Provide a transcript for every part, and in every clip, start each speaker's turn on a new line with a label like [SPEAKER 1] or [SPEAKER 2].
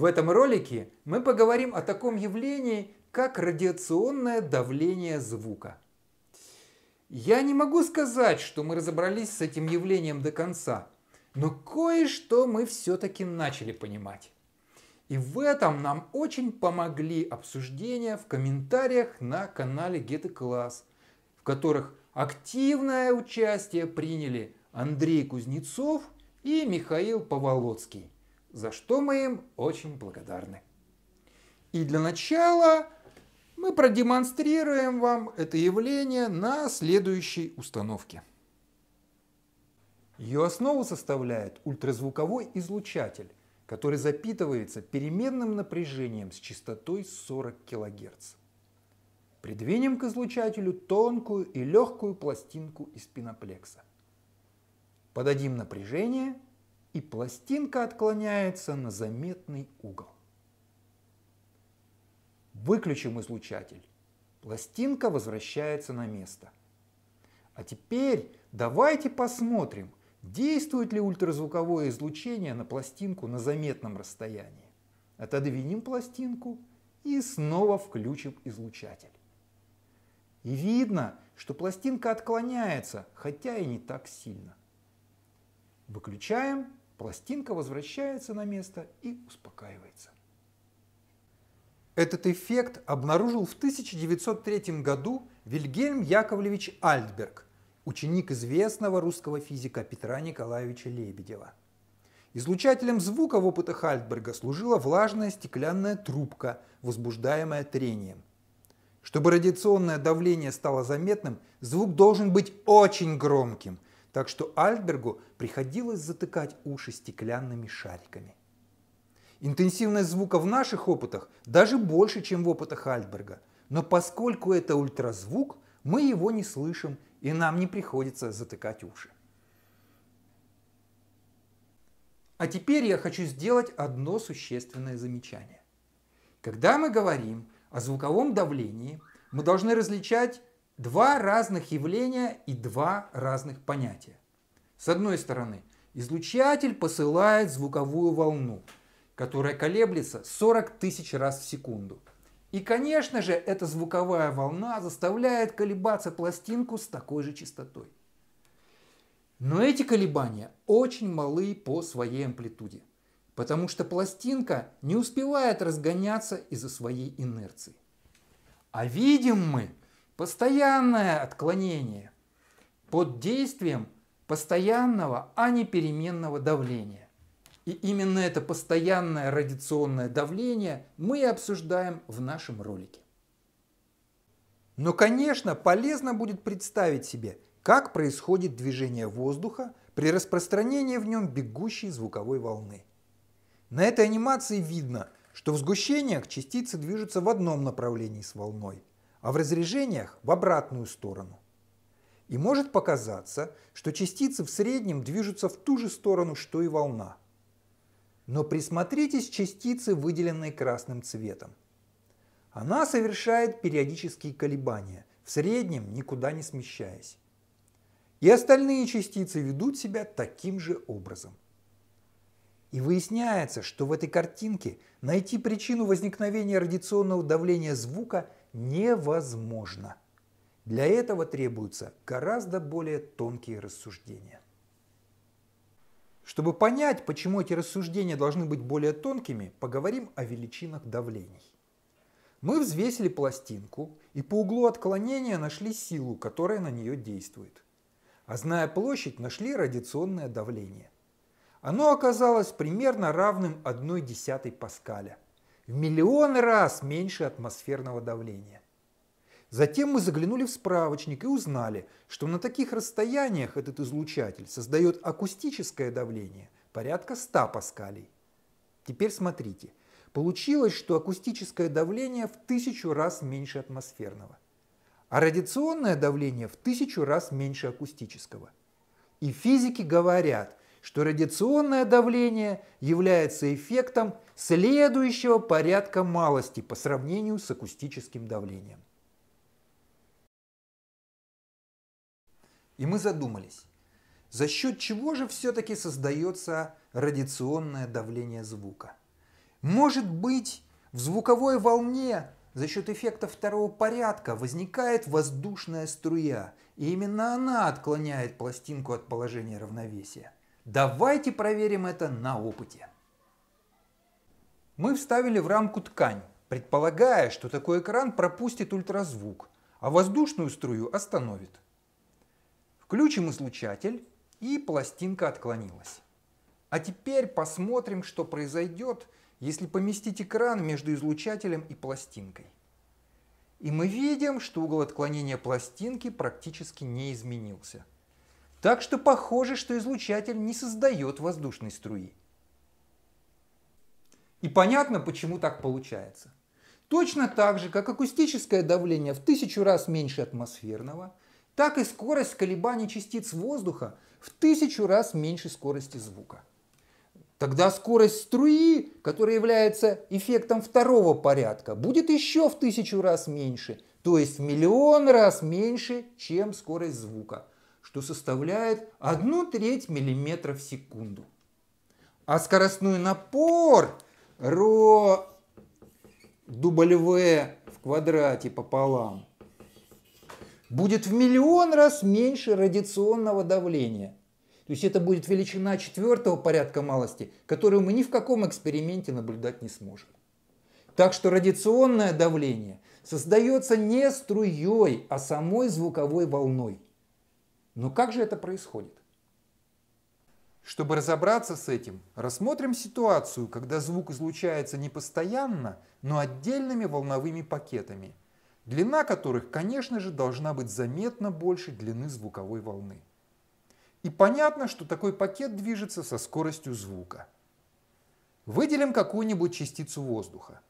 [SPEAKER 1] В этом ролике мы поговорим о таком явлении, как радиационное давление звука. Я не могу сказать, что мы разобрались с этим явлением до конца, но кое-что мы все-таки начали понимать. И в этом нам очень помогли обсуждения в комментариях на канале Get a Class, в которых активное участие приняли Андрей Кузнецов и Михаил Поволоцкий за что мы им очень благодарны. И для начала мы продемонстрируем вам это явление на следующей установке. Ее основу составляет ультразвуковой излучатель, который запитывается переменным напряжением с частотой 40 кГц. Придвинем к излучателю тонкую и легкую пластинку из пеноплекса. Подадим напряжение – и пластинка отклоняется на заметный угол. Выключим излучатель. Пластинка возвращается на место. А теперь давайте посмотрим, действует ли ультразвуковое излучение на пластинку на заметном расстоянии. Отодвинем пластинку и снова включим излучатель. И видно, что пластинка отклоняется, хотя и не так сильно. Выключаем пластинка возвращается на место и успокаивается. Этот эффект обнаружил в 1903 году Вильгельм Яковлевич Альтберг, ученик известного русского физика Петра Николаевича Лебедева. Излучателем звука в опытах Альтберга служила влажная стеклянная трубка, возбуждаемая трением. Чтобы радиационное давление стало заметным, звук должен быть очень громким – так что Альбергу приходилось затыкать уши стеклянными шариками. Интенсивность звука в наших опытах даже больше, чем в опытах Альберга, но поскольку это ультразвук, мы его не слышим и нам не приходится затыкать уши. А теперь я хочу сделать одно существенное замечание. Когда мы говорим о звуковом давлении, мы должны различать два разных явления и два разных понятия. С одной стороны, излучатель посылает звуковую волну, которая колеблется 40 тысяч раз в секунду. И, конечно же, эта звуковая волна заставляет колебаться пластинку с такой же частотой. Но эти колебания очень малы по своей амплитуде, потому что пластинка не успевает разгоняться из-за своей инерции. А видим мы Постоянное отклонение под действием постоянного, а не переменного давления. И именно это постоянное радиационное давление мы и обсуждаем в нашем ролике. Но, конечно, полезно будет представить себе, как происходит движение воздуха при распространении в нем бегущей звуковой волны. На этой анимации видно, что в сгущениях частицы движутся в одном направлении с волной, а в разрежениях в обратную сторону. И может показаться, что частицы в среднем движутся в ту же сторону, что и волна. Но присмотритесь частицы, выделенные красным цветом. Она совершает периодические колебания, в среднем никуда не смещаясь. И остальные частицы ведут себя таким же образом. И выясняется, что в этой картинке найти причину возникновения радиационного давления звука – невозможно. Для этого требуются гораздо более тонкие рассуждения. Чтобы понять, почему эти рассуждения должны быть более тонкими, поговорим о величинах давлений. Мы взвесили пластинку и по углу отклонения нашли силу, которая на нее действует. А зная площадь, нашли радиационное давление. Оно оказалось примерно равным 1 десятой Паскаля – в миллион раз меньше атмосферного давления. Затем мы заглянули в справочник и узнали, что на таких расстояниях этот излучатель создает акустическое давление порядка 100 паскалей. Теперь смотрите. Получилось, что акустическое давление в тысячу раз меньше атмосферного, а радиационное давление в тысячу раз меньше акустического. И физики говорят, что радиационное давление является эффектом следующего порядка малости по сравнению с акустическим давлением. И мы задумались, за счет чего же все-таки создается радиационное давление звука? Может быть, в звуковой волне за счет эффекта второго порядка возникает воздушная струя, и именно она отклоняет пластинку от положения равновесия – Давайте проверим это на опыте. Мы вставили в рамку ткань, предполагая, что такой экран пропустит ультразвук, а воздушную струю остановит. Включим излучатель, и пластинка отклонилась. А теперь посмотрим, что произойдет, если поместить экран между излучателем и пластинкой. И мы видим, что угол отклонения пластинки практически не изменился – так что похоже, что излучатель не создает воздушной струи. И понятно, почему так получается. Точно так же, как акустическое давление в тысячу раз меньше атмосферного, так и скорость колебаний частиц воздуха в тысячу раз меньше скорости звука. Тогда скорость струи, которая является эффектом второго порядка, будет еще в тысячу раз меньше, то есть в миллион раз меньше, чем скорость звука – что составляет 1 треть миллиметра в секунду. А скоростной напор ρ W в квадрате пополам будет в миллион раз меньше радиационного давления. То есть это будет величина четвертого порядка малости, которую мы ни в каком эксперименте наблюдать не сможем. Так что радиационное давление создается не струей, а самой звуковой волной – но как же это происходит? Чтобы разобраться с этим, рассмотрим ситуацию, когда звук излучается не постоянно, но отдельными волновыми пакетами, длина которых, конечно же, должна быть заметно больше длины звуковой волны. И понятно, что такой пакет движется со скоростью звука. Выделим какую-нибудь частицу воздуха.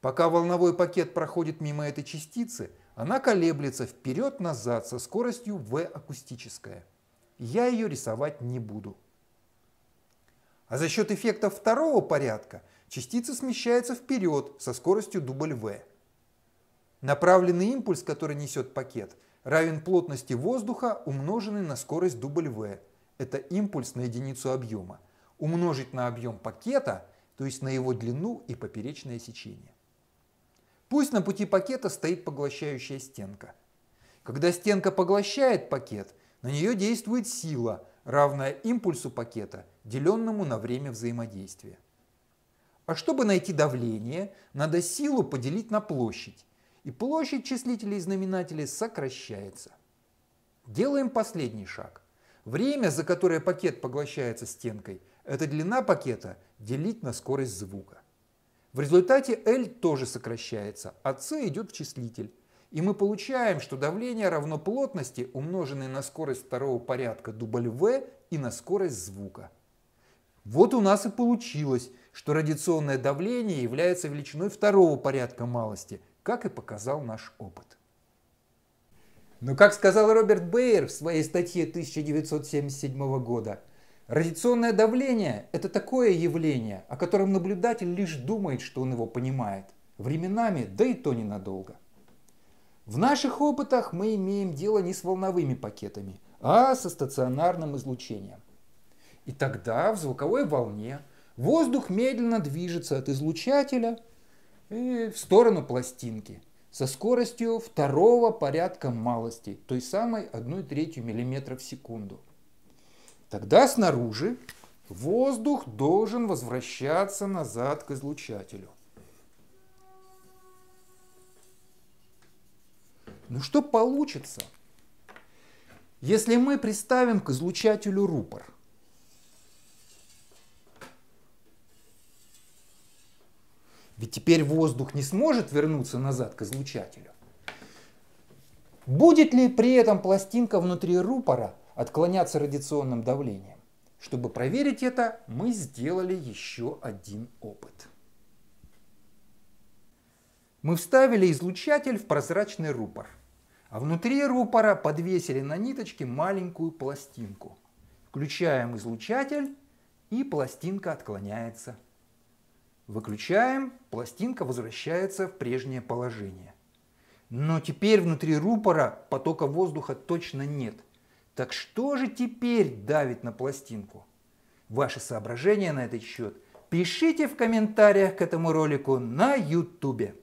[SPEAKER 1] Пока волновой пакет проходит мимо этой частицы – она колеблется вперед-назад со скоростью v акустическая. Я ее рисовать не буду. А за счет эффекта второго порядка частица смещается вперед со скоростью W. Направленный импульс, который несет пакет, равен плотности воздуха, умноженной на скорость W. Это импульс на единицу объема. Умножить на объем пакета, то есть на его длину и поперечное сечение. Пусть на пути пакета стоит поглощающая стенка. Когда стенка поглощает пакет, на нее действует сила, равная импульсу пакета, деленному на время взаимодействия. А чтобы найти давление, надо силу поделить на площадь, и площадь числителей и знаменателей сокращается. Делаем последний шаг. Время, за которое пакет поглощается стенкой, это длина пакета делить на скорость звука. В результате L тоже сокращается, а C идет в числитель. И мы получаем, что давление равно плотности, умноженной на скорость второго порядка W и на скорость звука. Вот у нас и получилось, что радиационное давление является величиной второго порядка малости, как и показал наш опыт. Но ну, как сказал Роберт Бейер в своей статье 1977 года – Радиационное давление – это такое явление, о котором наблюдатель лишь думает, что он его понимает. Временами, да и то ненадолго. В наших опытах мы имеем дело не с волновыми пакетами, а со стационарным излучением. И тогда в звуковой волне воздух медленно движется от излучателя э, в сторону пластинки со скоростью второго порядка малости, той самой 1 третью миллиметра в секунду – Тогда снаружи воздух должен возвращаться назад к излучателю. Ну что получится, если мы приставим к излучателю рупор? Ведь теперь воздух не сможет вернуться назад к излучателю. Будет ли при этом пластинка внутри рупора отклоняться радиационным давлением. Чтобы проверить это, мы сделали еще один опыт. Мы вставили излучатель в прозрачный рупор, а внутри рупора подвесили на ниточке маленькую пластинку. Включаем излучатель, и пластинка отклоняется. Выключаем, пластинка возвращается в прежнее положение. Но теперь внутри рупора потока воздуха точно нет – так что же теперь давит на пластинку? Ваши соображения на этот счет пишите в комментариях к этому ролику на YouTube.